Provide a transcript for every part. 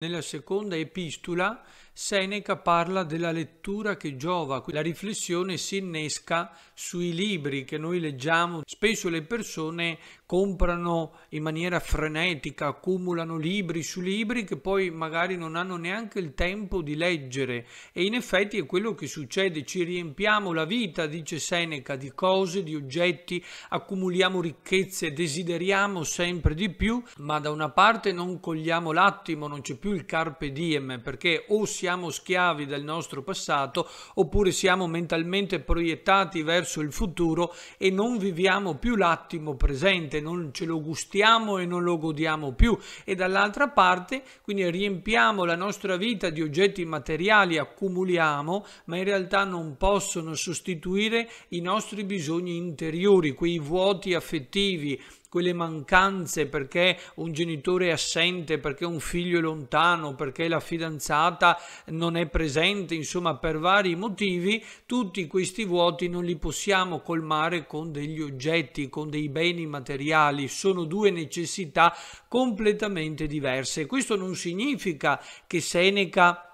Nella seconda epistola Seneca parla della lettura che giova, la riflessione si innesca sui libri che noi leggiamo. Spesso le persone comprano in maniera frenetica, accumulano libri su libri che poi magari non hanno neanche il tempo di leggere e in effetti è quello che succede, ci riempiamo la vita, dice Seneca, di cose, di oggetti, accumuliamo ricchezze, desideriamo sempre di più, ma da una parte non cogliamo l'attimo, non c'è più il carpe diem perché o siamo schiavi del nostro passato oppure siamo mentalmente proiettati verso il futuro e non viviamo più l'attimo presente niente, non ce lo gustiamo e non lo godiamo più e dall'altra parte quindi riempiamo la nostra vita di oggetti materiali, accumuliamo, ma in realtà non possono sostituire i nostri bisogni interiori, quei vuoti affettivi, quelle mancanze perché un genitore è assente, perché un figlio è lontano, perché la fidanzata non è presente, insomma per vari motivi, tutti questi vuoti non li possiamo colmare con degli oggetti, con dei beni materiali, sono due necessità completamente diverse. Questo non significa che Seneca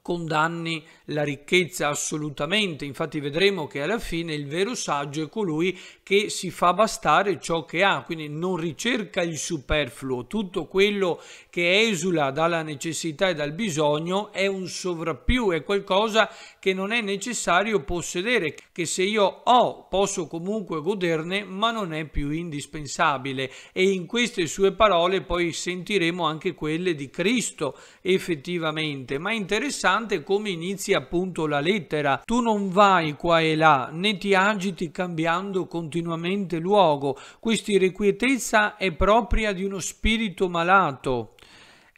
condanni la ricchezza assolutamente, infatti vedremo che alla fine il vero saggio è colui che si fa bastare ciò che ha, quindi non ricerca il superfluo, tutto quello che esula dalla necessità e dal bisogno è un sovrappiù, è qualcosa che non è necessario possedere, che se io ho posso comunque goderne, ma non è più indispensabile e in queste sue parole poi sentiremo anche quelle di Cristo effettivamente, ma è interessante come inizia appunto la lettera. Tu non vai qua e là, né ti agiti cambiando continuamente luogo. Questa irrequietezza è propria di uno spirito malato.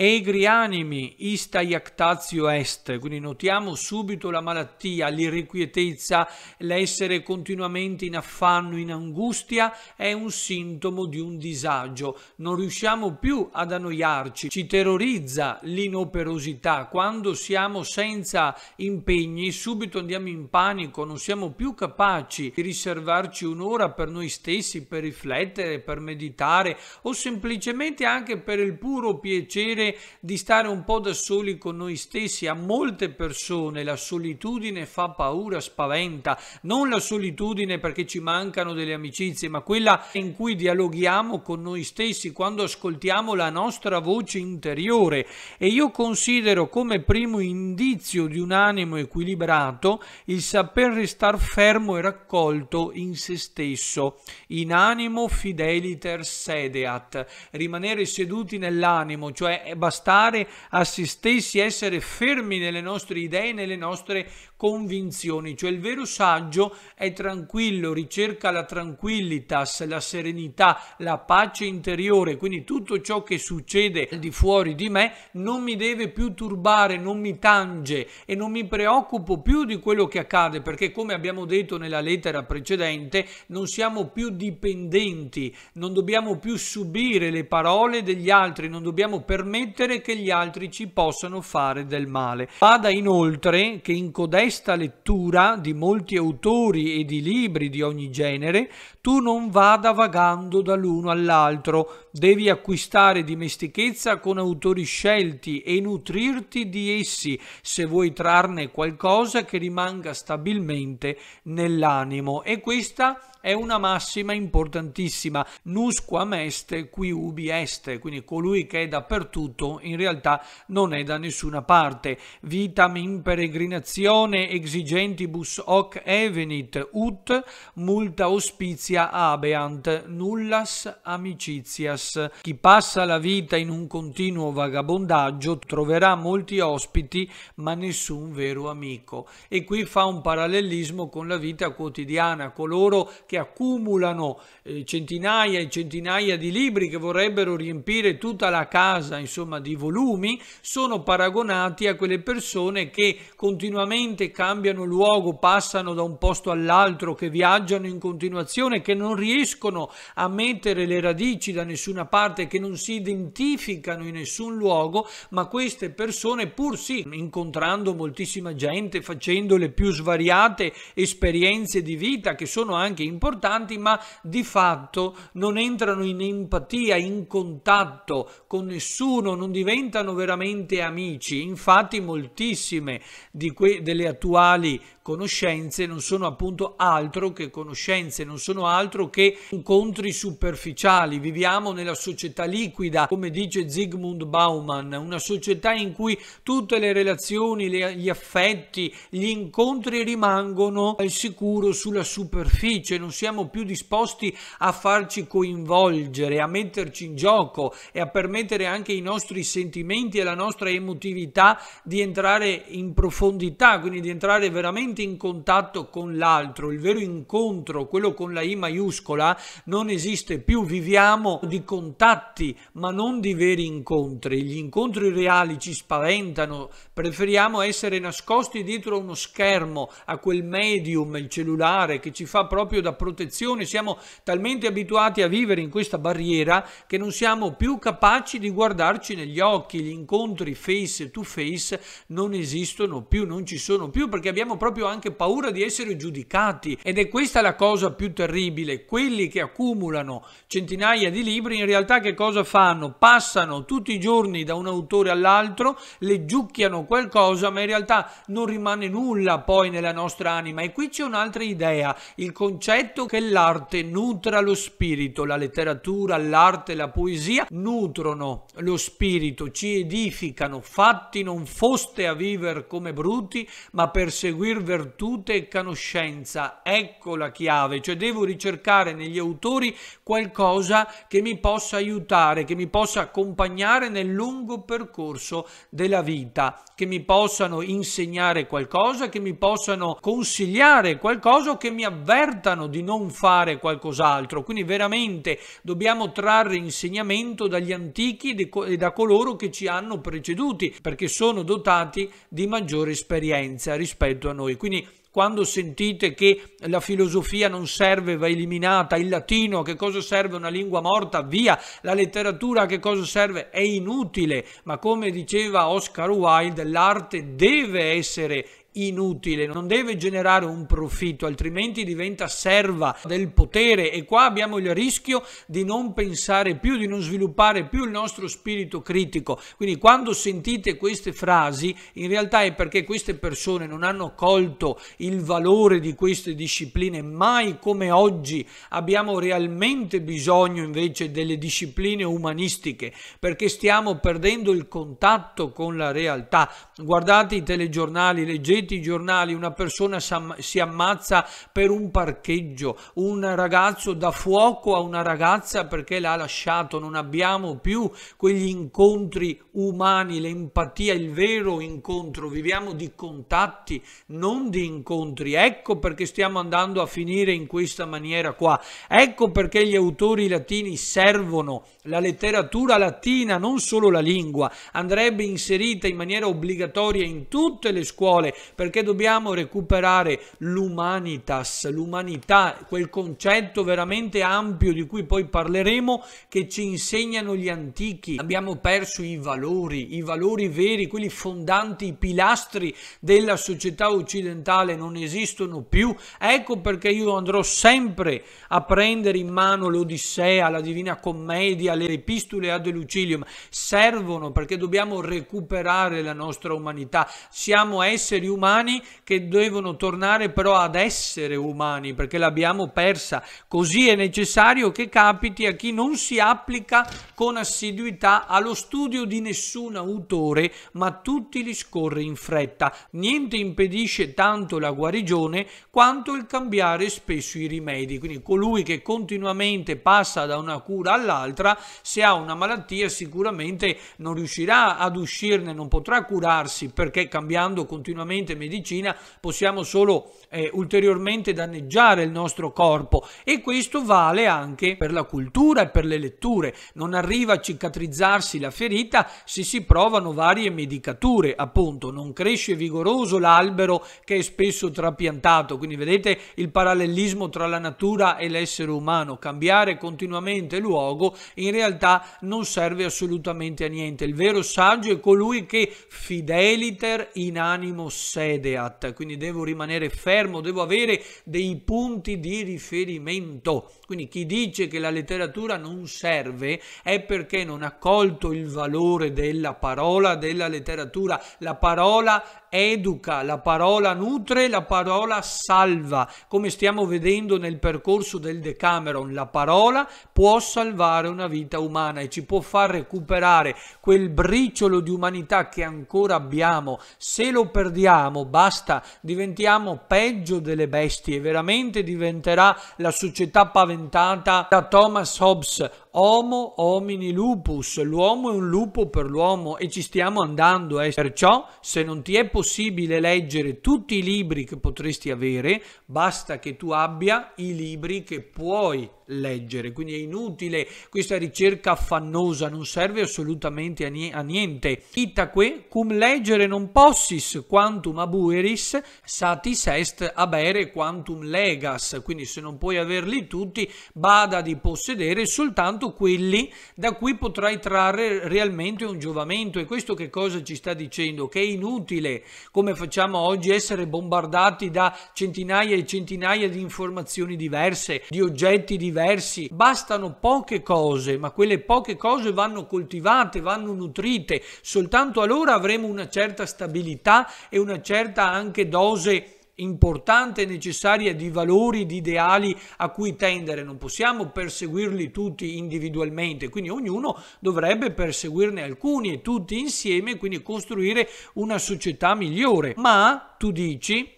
Egri animi ista iactatio est, quindi notiamo subito la malattia, l'irrequietezza, l'essere continuamente in affanno, in angustia, è un sintomo di un disagio. Non riusciamo più ad annoiarci, ci terrorizza l'inoperosità. Quando siamo senza impegni, subito andiamo in panico, non siamo più capaci di riservarci un'ora per noi stessi, per riflettere, per meditare o semplicemente anche per il puro piacere di stare un po' da soli con noi stessi. A molte persone la solitudine fa paura, spaventa. Non la solitudine perché ci mancano delle amicizie, ma quella in cui dialoghiamo con noi stessi, quando ascoltiamo la nostra voce interiore. E io considero come primo indizio di un animo equilibrato il saper restare fermo e raccolto in se stesso, in animo fideliter sedeat, rimanere seduti nell'animo, cioè bastare a se stessi, essere fermi nelle nostre idee, nelle nostre convinzioni, cioè il vero saggio è tranquillo, ricerca la tranquillitas, la serenità, la pace interiore, quindi tutto ciò che succede al di fuori di me non mi deve più turbare, non mi tange e non mi preoccupo più di quello che accade perché come abbiamo detto nella lettera precedente non siamo più dipendenti, non dobbiamo più subire le parole degli altri, non dobbiamo permettere che gli altri ci possano fare del male. Vada inoltre che in codesta onesta lettura di molti autori e di libri di ogni genere, tu non vada vagando dall'uno all'altro, devi acquistare dimestichezza con autori scelti e nutrirti di essi se vuoi trarne qualcosa che rimanga stabilmente nell'animo. E questa è una massima importantissima, nusquam est qui ubi est, quindi colui che è dappertutto in realtà non è da nessuna parte. Vitam in peregrinazione exigentibus hoc evenit ut multa auspicia abeant nullas amicitias. Chi passa la vita in un continuo vagabondaggio troverà molti ospiti ma nessun vero amico. E qui fa un parallelismo con la vita quotidiana, coloro che accumulano eh, centinaia e centinaia di libri che vorrebbero riempire tutta la casa insomma di volumi sono paragonati a quelle persone che continuamente cambiano luogo passano da un posto all'altro che viaggiano in continuazione che non riescono a mettere le radici da nessuna parte che non si identificano in nessun luogo ma queste persone pur sì incontrando moltissima gente facendo le più svariate esperienze di vita che sono anche in importanti, ma di fatto non entrano in empatia, in contatto con nessuno, non diventano veramente amici. Infatti moltissime delle attuali conoscenze non sono appunto altro che conoscenze, non sono altro che incontri superficiali. Viviamo nella società liquida, come dice Zygmunt Bauman, una società in cui tutte le relazioni, le, gli affetti, gli incontri rimangono al sicuro sulla superficie, non non siamo più disposti a farci coinvolgere, a metterci in gioco e a permettere anche i nostri sentimenti e la nostra emotività di entrare in profondità, quindi di entrare veramente in contatto con l'altro, il vero incontro, quello con la I maiuscola, non esiste più, viviamo di contatti ma non di veri incontri, gli incontri reali ci spaventano, preferiamo essere nascosti dietro uno schermo, a quel medium, il cellulare, che ci fa proprio da protezione, siamo talmente abituati a vivere in questa barriera che non siamo più capaci di guardarci negli occhi, gli incontri face to face non esistono più, non ci sono più perché abbiamo proprio anche paura di essere giudicati ed è questa la cosa più terribile, quelli che accumulano centinaia di libri in realtà che cosa fanno? Passano tutti i giorni da un autore all'altro, leggiucchiano qualcosa ma in realtà non rimane nulla poi nella nostra anima e qui c'è un'altra idea, il concetto detto che l'arte nutra lo spirito, la letteratura, l'arte, la poesia nutrono lo spirito, ci edificano, fatti non foste a vivere come bruti, ma per seguir vertute e conoscenza. Ecco la chiave, cioè devo ricercare negli autori qualcosa che mi possa aiutare, che mi possa accompagnare nel lungo percorso della vita, che mi possano insegnare qualcosa, che mi possano consigliare qualcosa, che mi avvertano di di non fare qualcos'altro. Quindi veramente dobbiamo trarre insegnamento dagli antichi e da coloro che ci hanno preceduti, perché sono dotati di maggiore esperienza rispetto a noi. Quindi quando sentite che la filosofia non serve, va eliminata, il latino, che cosa serve una lingua morta, via, la letteratura, che cosa serve, è inutile, ma come diceva Oscar Wilde, l'arte deve essere inutile, non deve generare un profitto, altrimenti diventa serva del potere e qua abbiamo il rischio di non pensare più, di non sviluppare più il nostro spirito critico. Quindi quando sentite queste frasi, in realtà è perché queste persone non hanno colto il valore di queste discipline, mai come oggi abbiamo realmente bisogno invece delle discipline umanistiche, perché stiamo perdendo il contatto con la realtà. Guardate i telegiornali, leggete senti i giornali, una persona si ammazza per un parcheggio, un ragazzo dà fuoco a una ragazza perché l'ha lasciato, non abbiamo più quegli incontri umani, l'empatia, il vero incontro, viviamo di contatti, non di incontri. Ecco perché stiamo andando a finire in questa maniera qua. Ecco perché gli autori latini servono la letteratura latina, non solo la lingua, andrebbe inserita in maniera obbligatoria in tutte le scuole perché dobbiamo recuperare l'umanitas, l'umanità, quel concetto veramente ampio di cui poi parleremo che ci insegnano gli antichi. Abbiamo perso i valori, i valori veri, quelli fondanti, i pilastri della società occidentale non esistono più. Ecco perché io andrò sempre a prendere in mano l'Odissea, la Divina Commedia, le epistole ad Lucilium. Servono perché dobbiamo recuperare la nostra umanità. Siamo esseri umani umani che devono tornare però ad essere umani perché l'abbiamo persa. Così è necessario che capiti a chi non si applica con assiduità allo studio di nessun autore, ma tutti li scorre in fretta. Niente impedisce tanto la guarigione quanto il cambiare spesso i rimedi. Quindi colui che continuamente passa da una cura all'altra, se ha una malattia sicuramente non riuscirà ad uscirne, non potrà curarsi perché cambiando continuamente medicina possiamo solo eh, ulteriormente danneggiare il nostro corpo e questo vale anche per la cultura e per le letture. Non arriva a cicatrizzarsi la ferita se si provano varie medicature, appunto, non cresce vigoroso l'albero che è spesso trapiantato, quindi vedete il parallelismo tra la natura e l'essere umano, cambiare continuamente luogo in realtà non serve assolutamente a niente. Il vero saggio è colui che fideliter in animo sedeat, quindi devo rimanere fermo, devo avere dei punti di riferimento. Quindi chi dice che la letteratura non serve è perché non ha colto il valore della parola, della letteratura. La parola educa, la parola nutre, la parola salva. Come stiamo vedendo nel percorso del Decameron, la parola può salvare una vita umana e ci può far recuperare quel briciolo di umanità che ancora abbiamo. Se lo perdiamo, basta, diventiamo peggio delle bestie, veramente diventerà la società paventata da Thomas Hobbes Homo homini lupus, l'uomo è un lupo per l'uomo e ci stiamo andando. Eh. Perciò, se non ti è possibile leggere tutti i libri che potresti avere, basta che tu abbia i libri che puoi leggere. Quindi è inutile questa ricerca affannosa, non serve assolutamente a, niente. Itaque cum leggere non possis quantum abueris, satis est abere quantum legas. Quindi se non puoi averli tutti, bada di possedere soltanto soltanto quelli da cui potrai trarre realmente un giovamento. E questo che cosa ci sta dicendo? Che è inutile, come facciamo oggi, essere bombardati da centinaia e centinaia di informazioni diverse, di oggetti diversi. Bastano poche cose, ma quelle poche cose vanno coltivate, vanno nutrite. Soltanto allora avremo una certa stabilità e una certa anche dose importante e necessaria di valori, di ideali a cui tendere, non possiamo perseguirli tutti individualmente, quindi ognuno dovrebbe perseguirne alcuni e tutti insieme, quindi costruire una società migliore. Ma tu dici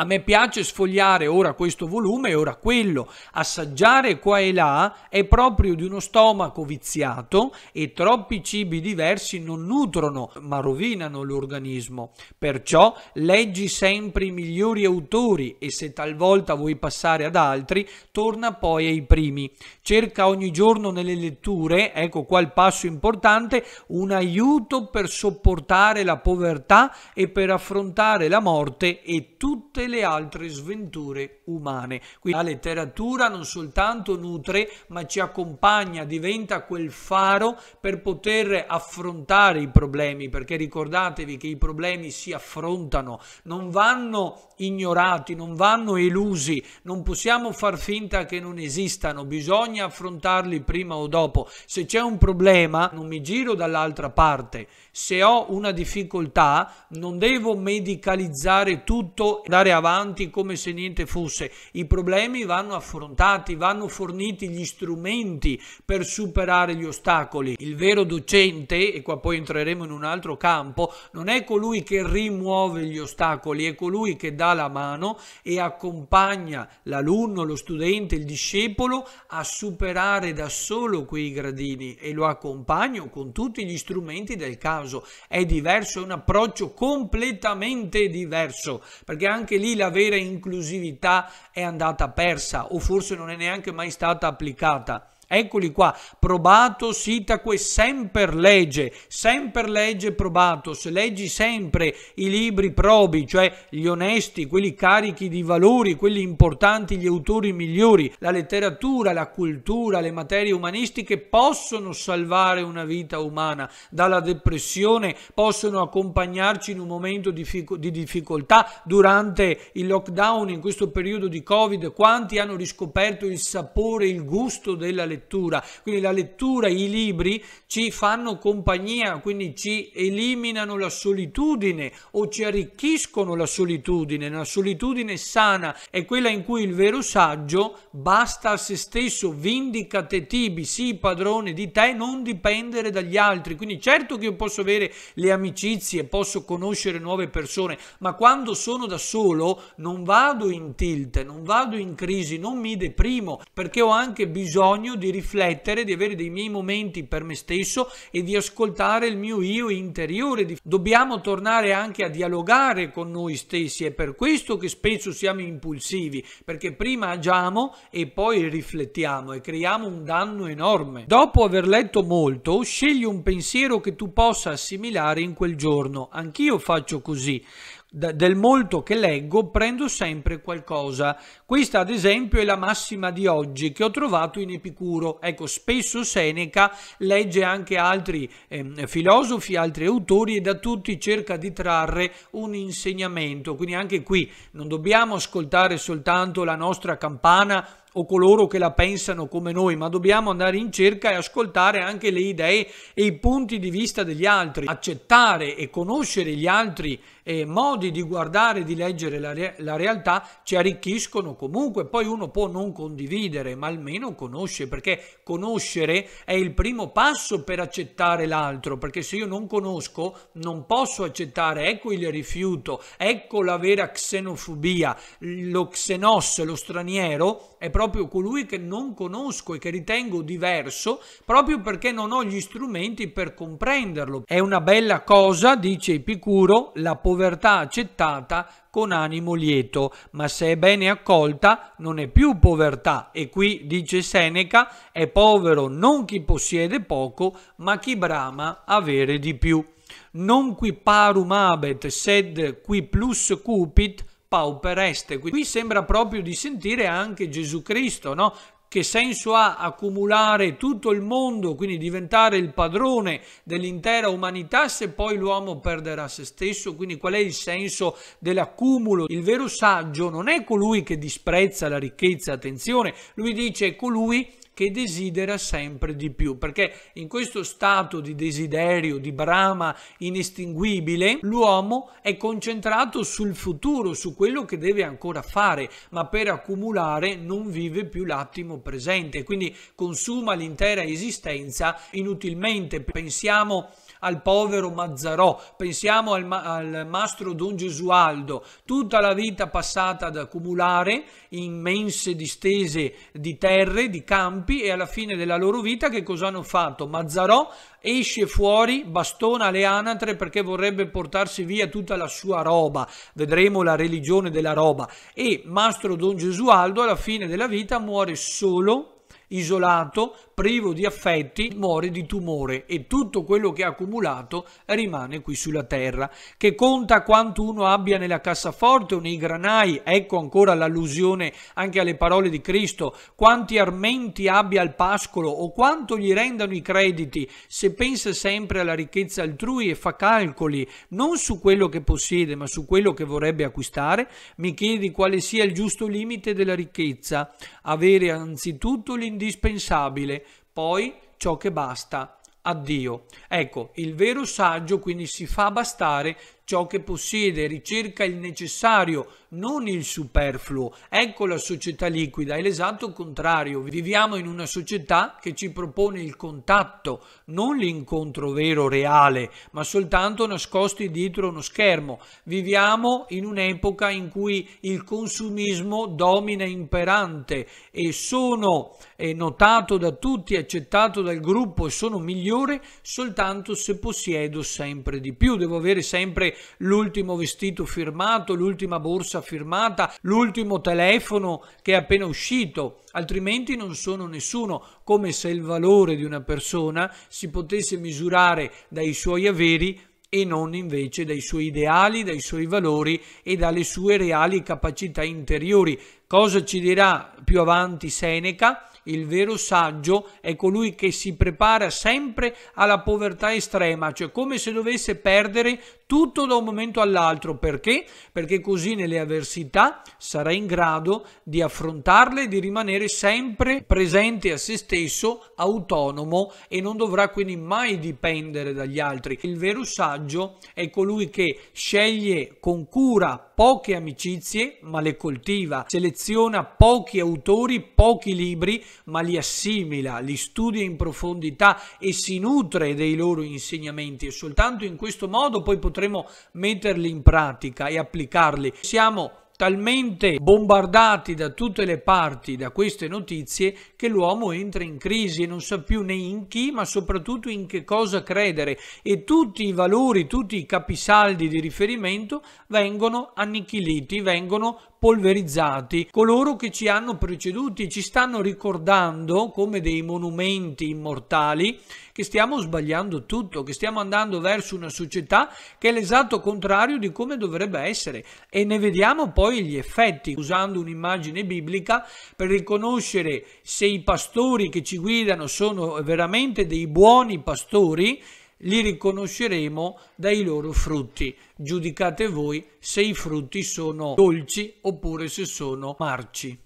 a me piace sfogliare ora questo volume e ora quello, assaggiare qua e là è proprio di uno stomaco viziato e troppi cibi diversi non nutrono ma rovinano l'organismo. Perciò leggi sempre i migliori autori e se talvolta vuoi passare ad altri, torna poi ai primi. Cerca ogni giorno nelle letture, ecco qua il passo importante, un aiuto per sopportare la povertà e per affrontare la morte e tutte le le altre sventure umane. Quindi la letteratura non soltanto nutre, ma ci accompagna, diventa quel faro per poter affrontare i problemi, perché ricordatevi che i problemi si affrontano, non vanno ignorati, non vanno elusi, non possiamo far finta che non esistano, bisogna affrontarli prima o dopo. Se c'è un problema non mi giro dall'altra parte, se ho una difficoltà non devo medicalizzare tutto, e dare andare avanti come se niente fosse. I problemi vanno affrontati, vanno forniti gli strumenti per superare gli ostacoli. Il vero docente, e qua poi entreremo in un altro campo, non è colui che rimuove gli ostacoli, è colui che dà la mano e accompagna l'alunno, lo studente, il discepolo a superare da solo quei gradini e lo accompagno con tutti gli strumenti del caso. È diverso, è un approccio completamente diverso, perché anche lì la vera inclusività è andata persa o forse non è neanche mai stata applicata. Eccoli qua, probato sitaque semper legge, semper legge probato, se leggi sempre i libri probi, cioè gli onesti, quelli carichi di valori, quelli importanti, gli autori migliori, la letteratura, la cultura, le materie umanistiche possono salvare una vita umana dalla depressione, possono accompagnarci in un momento di, di difficoltà durante il lockdown, in questo periodo di Covid, quanti hanno riscoperto il sapore, il gusto della letteratura? lettura. Quindi la lettura, i libri ci fanno compagnia, quindi ci eliminano la solitudine o ci arricchiscono la solitudine. La solitudine sana è quella in cui il vero saggio basta a se stesso, vindicate tibi, sii padrone di te, non dipendere dagli altri. Quindi certo che io posso avere le amicizie, posso conoscere nuove persone, ma quando sono da solo non vado in tilt, non vado in crisi, non mi deprimo, perché ho anche bisogno di di riflettere, di avere dei miei momenti per me stesso e di ascoltare il mio io interiore. Dobbiamo tornare anche a dialogare con noi stessi, è per questo che spesso siamo impulsivi, perché prima agiamo e poi riflettiamo e creiamo un danno enorme. Dopo aver letto molto, scegli un pensiero che tu possa assimilare in quel giorno. Anch'io faccio così del molto che leggo prendo sempre qualcosa. Questa ad esempio è la massima di oggi che ho trovato in Epicuro. Ecco, spesso Seneca legge anche altri eh, filosofi, altri autori e da tutti cerca di trarre un insegnamento. Quindi anche qui non dobbiamo ascoltare soltanto la nostra campana o coloro che la pensano come noi, ma dobbiamo andare in cerca e ascoltare anche le idee e i punti di vista degli altri, accettare e conoscere gli altri eh, modi di guardare, di leggere la, re la realtà ci arricchiscono comunque, poi uno può non condividere, ma almeno conosce, perché conoscere è il primo passo per accettare l'altro, perché se io non conosco non posso accettare, ecco il rifiuto, ecco la vera xenofobia, lo xenos, lo straniero è proprio colui che non conosco e che ritengo diverso proprio perché non ho gli strumenti per comprenderlo. È una bella cosa, dice Epicuro, la povertà accettata con animo lieto, ma se è bene accolta non è più povertà e qui dice Seneca è povero non chi possiede poco, ma chi brama avere di più non qui parum abet, sed qui plus cupit, paupereste. Qui sembra proprio di sentire anche Gesù Cristo, no? Che senso ha accumulare tutto il mondo, quindi diventare il padrone dell'intera umanità se poi l'uomo perderà se stesso? Quindi qual è il senso dell'accumulo? Il vero saggio non è colui che disprezza la ricchezza, attenzione, lui dice è colui che desidera sempre di più, perché in questo stato di desiderio, di brama inestinguibile, l'uomo è concentrato sul futuro, su quello che deve ancora fare, ma per accumulare non vive più l'attimo presente, quindi consuma l'intera esistenza inutilmente. Pensiamo al povero Mazzarò, pensiamo al, al mastro Don Gesualdo, tutta la vita passata ad accumulare immense distese di terre, di campi e alla fine della loro vita che cosa hanno fatto? Mazzarò esce fuori, bastona le anatre perché vorrebbe portarsi via tutta la sua roba, vedremo la religione della roba e mastro Don Gesualdo alla fine della vita muore solo isolato, privo di affetti, muore di tumore e tutto quello che ha accumulato rimane qui sulla terra. Che conta quanto uno abbia nella cassaforte o nei granai, ecco ancora l'allusione anche alle parole di Cristo, quanti armenti abbia al pascolo o quanto gli rendano i crediti, se pensa sempre alla ricchezza altrui e fa calcoli non su quello che possiede ma su quello che vorrebbe acquistare, mi chiedi quale sia il giusto limite della ricchezza, avere anzitutto l'indipendenza indispensabile, poi ciò che basta. Addio. Ecco, il vero saggio quindi si fa bastare ciò che possiede, ricerca il necessario, non il superfluo. Ecco la società liquida, è l'esatto contrario. Viviamo in una società che ci propone il contatto, non l'incontro vero, reale, ma soltanto nascosti dietro uno schermo. Viviamo in un'epoca in cui il consumismo domina imperante e sono notato da tutti, accettato dal gruppo e sono migliore soltanto se possiedo sempre di più. Devo avere sempre l'ultimo vestito firmato, l'ultima borsa firmata, l'ultimo telefono che è appena uscito, altrimenti non sono nessuno, come se il valore di una persona si potesse misurare dai suoi averi e non invece dai suoi ideali, dai suoi valori e dalle sue reali capacità interiori. Cosa ci dirà più avanti Seneca? il vero saggio è colui che si prepara sempre alla povertà estrema, cioè come se dovesse perdere tutto da un momento all'altro. Perché? Perché così nelle avversità sarà in grado di affrontarle, e di rimanere sempre presente a se stesso, autonomo e non dovrà quindi mai dipendere dagli altri. Il vero saggio è colui che sceglie con cura poche amicizie ma le coltiva, seleziona pochi autori, pochi libri ma li assimila, li studia in profondità e si nutre dei loro insegnamenti e soltanto in questo modo poi potremo metterli in pratica e applicarli. Siamo talmente bombardati da tutte le parti da queste notizie che l'uomo entra in crisi e non sa più né in chi, ma soprattutto in che cosa credere e tutti i valori, tutti i capisaldi di riferimento vengono annichiliti, vengono polverizzati coloro che ci hanno preceduti ci stanno ricordando come dei monumenti immortali che stiamo sbagliando tutto, che stiamo andando verso una società che è l'esatto contrario di come dovrebbe essere e ne vediamo poi gli effetti usando un'immagine biblica per riconoscere se i pastori che ci guidano sono veramente dei buoni pastori li riconosceremo dai loro frutti. Giudicate voi se i frutti sono dolci oppure se sono marci.